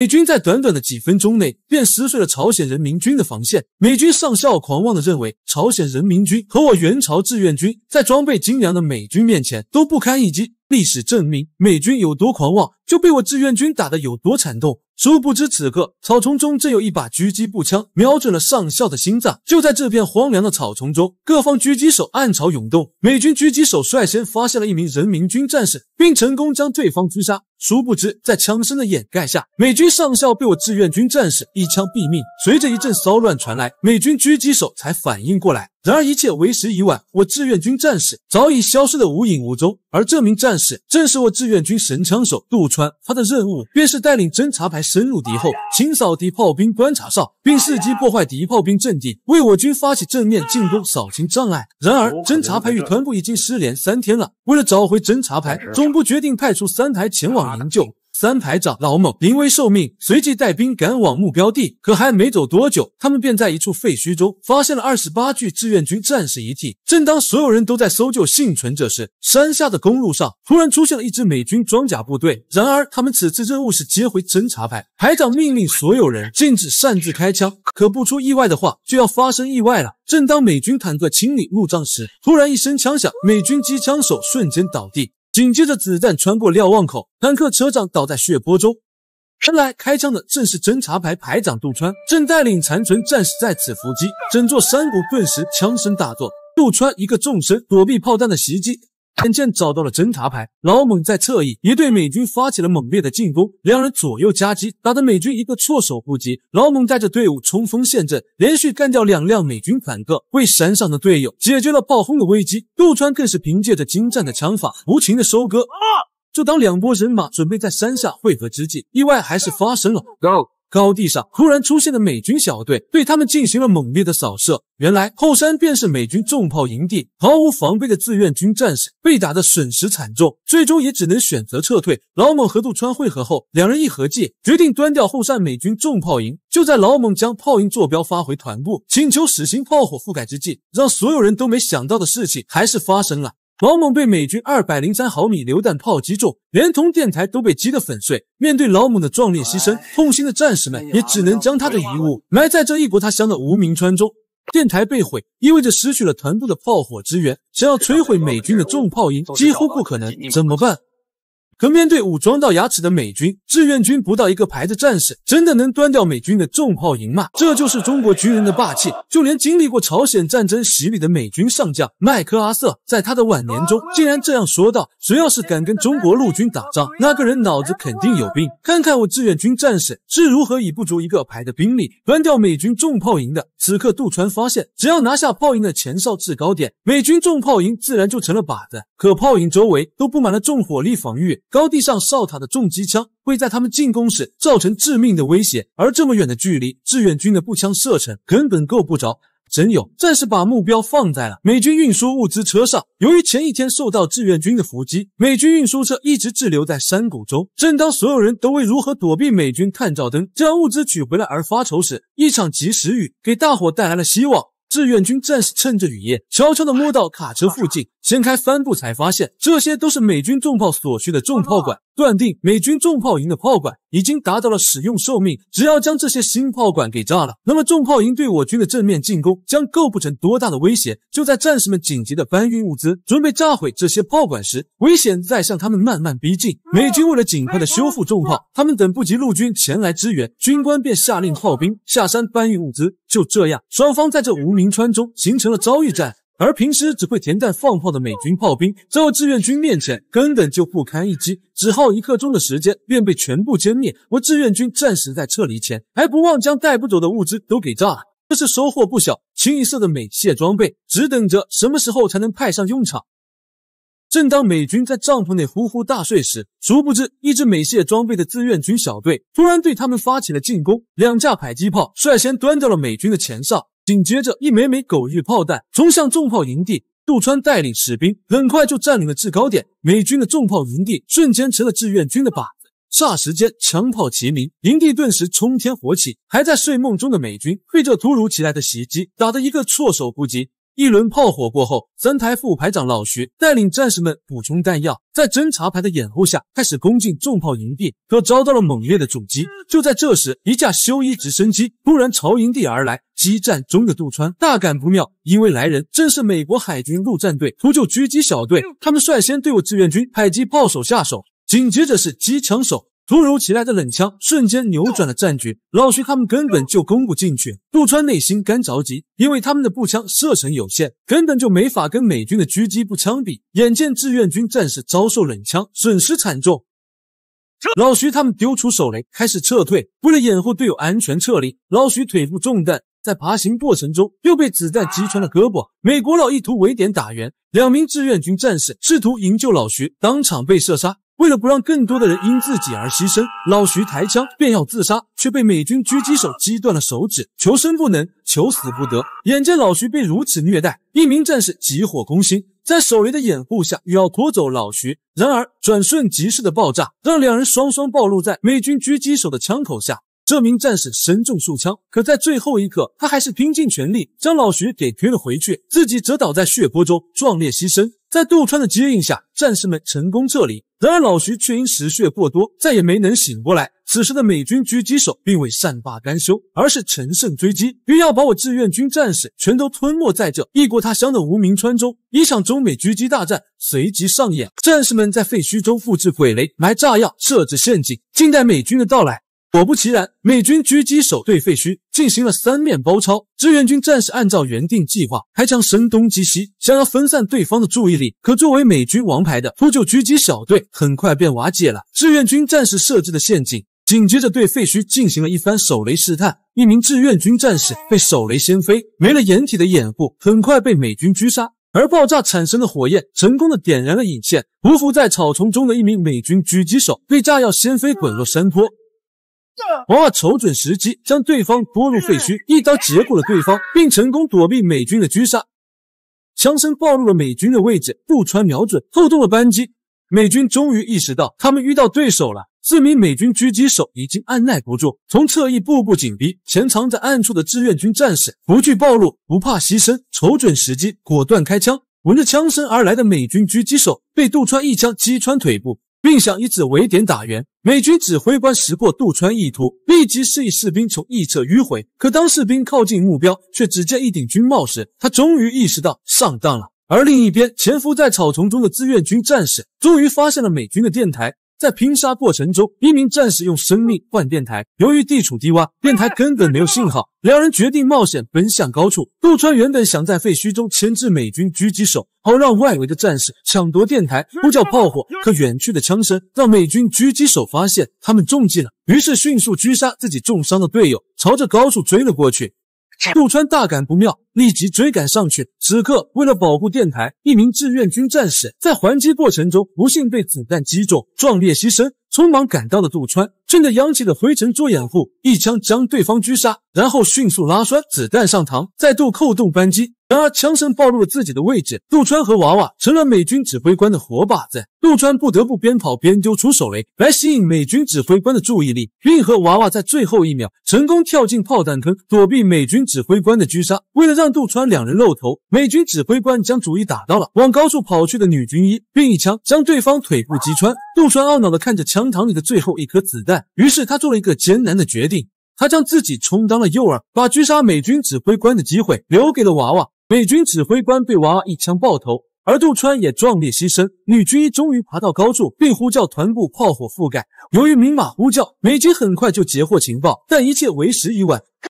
美军在短短的几分钟内便撕碎了朝鲜人民军的防线。美军上校狂妄地认为，朝鲜人民军和我援朝志愿军在装备精良的美军面前都不堪一击。历史证明，美军有多狂妄，就被我志愿军打的有多惨痛。殊不知，此刻草丛中正有一把狙击步枪瞄准了上校的心脏。就在这片荒凉的草丛中，各方狙击手暗潮涌动。美军狙击手率先发现了一名人民军战士，并成功将对方狙杀。殊不知，在枪声的掩盖下，美军上校被我志愿军战士一枪毙命。随着一阵骚乱传来，美军狙击手才反应过来。然而一切为时已晚，我志愿军战士早已消失得无影无踪。而这名战士正是我志愿军神枪手杜川，他的任务便是带领侦察排深入敌后，清扫敌炮兵观察哨，并伺机破坏敌炮兵阵地，为我军发起正面进攻扫清障碍。然而侦察排与团部已经失联三天了，为了找回侦察排，总部决定派出三台前往营救。三排长老某临危受命，随即带兵赶往目标地。可还没走多久，他们便在一处废墟中发现了二十八具志愿军战士遗体。正当所有人都在搜救幸存者时，山下的公路上突然出现了一支美军装甲部队。然而，他们此次任务是接回侦察排排长，命令所有人禁止擅自开枪。可不出意外的话，就要发生意外了。正当美军坦克清理路障时，突然一声枪响，美军机枪手瞬间倒地。紧接着，子弹穿过瞭望口，坦克车长倒在血泊中。原来开枪的正是侦察排排长杜川，正带领残存战士在此伏击。整座山谷顿时枪声大作，杜川一个纵身躲避炮弹的袭击。眼见找到了侦察排，老猛在侧翼，一队美军发起了猛烈的进攻，两人左右夹击，打得美军一个措手不及。老猛带着队伍冲锋陷阵，连续干掉两辆美军坦克，为山上的队友解决了暴风的危机。杜川更是凭借着精湛的枪法，无情的收割。啊！就当两拨人马准备在山下汇合之际，意外还是发生了。Go。高地上忽然出现的美军小队对他们进行了猛烈的扫射。原来后山便是美军重炮营地，毫无防备的志愿军战士被打得损失惨重，最终也只能选择撤退。老猛和杜川会合后，两人一合计，决定端掉后山美军重炮营。就在老猛将炮营坐标发回团部，请求实行炮火覆盖之际，让所有人都没想到的事情还是发生了。老猛被美军二百零三毫米榴弹炮击中，连同电台都被击得粉碎。面对老猛的壮烈牺牲，痛心的战士们也只能将他的遗物埋在这异国他乡的无名川中。电台被毁，意味着失去了团部的炮火支援，想要摧毁美军的重炮营几乎不可能。怎么办？可面对武装到牙齿的美军，志愿军不到一个排的战士，真的能端掉美军的重炮营吗？这就是中国军人的霸气。就连经历过朝鲜战争洗礼的美军上将麦克阿瑟，在他的晚年中竟然这样说道：“谁要是敢跟中国陆军打仗，那个人脑子肯定有病。看看我志愿军战士是如何以不足一个排的兵力端掉美军重炮营的。”此刻渡川发现，只要拿下炮营的前哨制高点，美军重炮营自然就成了靶子。可炮营周围都布满了重火力防御，高地上哨塔的重机枪会在他们进攻时造成致命的威胁。而这么远的距离，志愿军的步枪射程根本够不着。真有战士把目标放在了美军运输物资车上。由于前一天受到志愿军的伏击，美军运输车一直滞留在山谷中。正当所有人都为如何躲避美军探照灯将物资取回来而发愁时，一场及时雨给大伙带来了希望。志愿军战士趁着雨夜，悄悄地摸到卡车附近。掀开帆布，才发现这些都是美军重炮所需的重炮管。断定美军重炮营的炮管已经达到了使用寿命，只要将这些新炮管给炸了，那么重炮营对我军的正面进攻将构不成多大的威胁。就在战士们紧急的搬运物资，准备炸毁这些炮管时，危险在向他们慢慢逼近。美军为了尽快的修复重炮，他们等不及陆军前来支援，军官便下令炮兵下山搬运物资。就这样，双方在这无名川中形成了遭遇战。而平时只会填弹放炮的美军炮兵，在志愿军面前根本就不堪一击，只耗一刻钟的时间便被全部歼灭。我志愿军战士在撤离前还不忘将带不走的物资都给炸了，这是收获不小，清一色的美械装备，只等着什么时候才能派上用场。正当美军在帐篷内呼呼大睡时，殊不知一支美械装备的志愿军小队突然对他们发起了进攻，两架迫击炮率先端掉了美军的前哨。紧接着，一枚枚狗日炮弹冲向重炮营地。杜川带领士兵很快就占领了制高点，美军的重炮营地瞬间成了志愿军的靶子。霎时间，枪炮齐鸣，营地顿时冲天火起。还在睡梦中的美军被这突如其来的袭击打得一个措手不及。一轮炮火过后，三台副排长老徐带领战士们补充弹药，在侦察排的掩护下，开始攻进重炮营地，可遭到了猛烈的阻击。就在这时，一架休伊直升机突然朝营地而来，激战中的杜川大感不妙，因为来人正是美国海军陆战队突救狙击小队，他们率先对我志愿军迫击炮手下手，紧接着是机枪手。突如其来的冷枪瞬间扭转了战局，老徐他们根本就攻不进去。杜川内心干着急，因为他们的步枪射程有限，根本就没法跟美军的狙击步枪比。眼见志愿军战士遭受冷枪，损失惨重，老徐他们丢出手雷，开始撤退。为了掩护队友安全撤离，老徐腿部中弹，在爬行过程中又被子弹击穿了胳膊。美国佬意图围点打援，两名志愿军战士试图营救老徐，当场被射杀。为了不让更多的人因自己而牺牲，老徐抬枪便要自杀，却被美军狙击手击断了手指。求生不能，求死不得。眼见老徐被如此虐待，一名战士急火攻心，在手雷的掩护下，又要拖走老徐。然而转瞬即逝的爆炸，让两人双双暴露在美军狙击手的枪口下。这名战士身中数枪，可在最后一刻，他还是拼尽全力将老徐给推了回去，自己则倒在血泊中壮烈牺牲。在杜川的接应下，战士们成功撤离。然而，老徐却因失血过多，再也没能醒过来。此时的美军狙击手并未善罢甘休，而是乘胜追击，欲要把我志愿军战士全都吞没在这异国他乡的无名川中。一场中美狙击大战随即上演，战士们在废墟中复制鬼雷、埋炸药、设置陷阱，静待美军的到来。果不其然，美军狙击手对废墟进行了三面包抄。志愿军战士按照原定计划，还将声东击西，想要分散对方的注意力。可作为美军王牌的秃鹫狙击小队很快便瓦解了志愿军战士设置的陷阱。紧接着，对废墟进行了一番手雷试探。一名志愿军战士被手雷掀飞，没了掩体的掩护，很快被美军狙杀。而爆炸产生的火焰成功的点燃了引线。匍匐在草丛中的一名美军狙击手被炸药掀飞，滚落山坡。王二瞅准时机，将对方拖入废墟，一刀结果了对方，并成功躲避美军的狙杀。枪声暴露了美军的位置，杜川瞄准，扣动了扳机。美军终于意识到他们遇到对手了，四名美军狙击手已经按耐不住，从侧翼步步紧逼。潜藏在暗处的志愿军战士不惧暴露，不怕牺牲，瞅准时机，果断开枪。闻着枪声而来的美军狙击手被杜川一枪击穿腿部。并想以此为点打援。美军指挥官识破杜川意图，立即示意士兵从一侧迂回。可当士兵靠近目标，却只见一顶军帽时，他终于意识到上当了。而另一边，潜伏在草丛中的志愿军战士，终于发现了美军的电台。在拼杀过程中，一名战士用生命换电台。由于地处低洼，电台根本没有信号。两人决定冒险奔向高处。杜川原本想在废墟中牵制美军狙击手，好让外围的战士抢夺电台，呼叫炮火。可远去的枪声让美军狙击手发现他们中计了，于是迅速狙杀自己重伤的队友，朝着高处追了过去。杜川大感不妙，立即追赶上去。此刻，为了保护电台，一名志愿军战士在还击过程中不幸被子弹击中，壮烈牺牲。匆忙赶到的杜川。趁着扬起的灰尘做掩护，一枪将对方狙杀，然后迅速拉栓，子弹上膛，再度扣动扳机。然而枪声暴露了自己的位置，杜川和娃娃成了美军指挥官的活靶子。杜川不得不边跑边丢出手雷来吸引美军指挥官的注意力，并和娃娃在最后一秒成功跳进炮弹坑，躲避美军指挥官的狙杀。为了让杜川两人露头，美军指挥官将主意打到了往高处跑去的女军医，并一枪将对方腿部击穿。杜川懊恼地看着枪膛里的最后一颗子弹。于是他做了一个艰难的决定，他将自己充当了诱饵，把狙杀美军指挥官的机会留给了娃娃。美军指挥官被娃娃一枪爆头，而杜川也壮烈牺牲。女军医终于爬到高处，并呼叫团部炮火覆盖。由于明码呼叫，美军很快就截获情报，但一切为时已晚。